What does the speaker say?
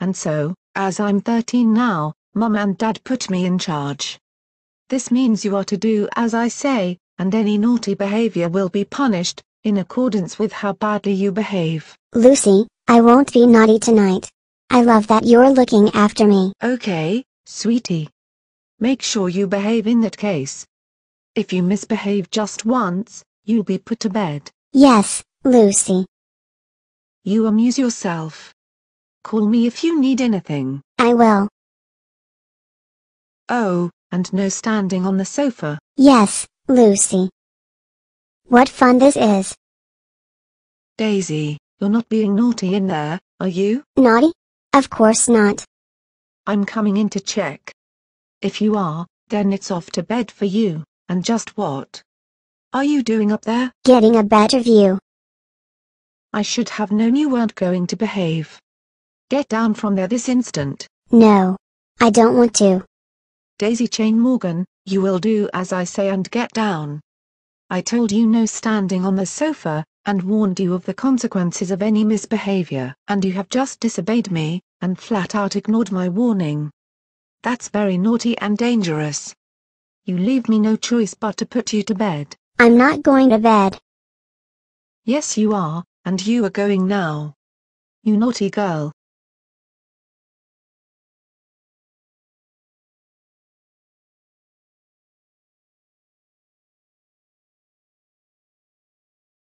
and so, as I'm 13 now, mum and dad put me in charge. This means you are to do as I say, and any naughty behavior will be punished, in accordance with how badly you behave. Lucy, I won't be naughty tonight. I love that you're looking after me. Okay, sweetie. Make sure you behave in that case. If you misbehave just once, you'll be put to bed. Yes, Lucy. You amuse yourself. Call me if you need anything. I will. Oh, and no standing on the sofa. Yes, Lucy. What fun this is. Daisy, you're not being naughty in there, are you? Naughty? Of course not. I'm coming in to check. If you are, then it's off to bed for you, and just what? Are you doing up there? Getting a better view. I should have known you weren't going to behave. Get down from there this instant. No. I don't want to. Daisy Chain Morgan, you will do as I say and get down. I told you no standing on the sofa, and warned you of the consequences of any misbehavior, and you have just disobeyed me, and flat out ignored my warning. That's very naughty and dangerous. You leave me no choice but to put you to bed. I'm not going to bed. Yes you are, and you are going now. You naughty girl.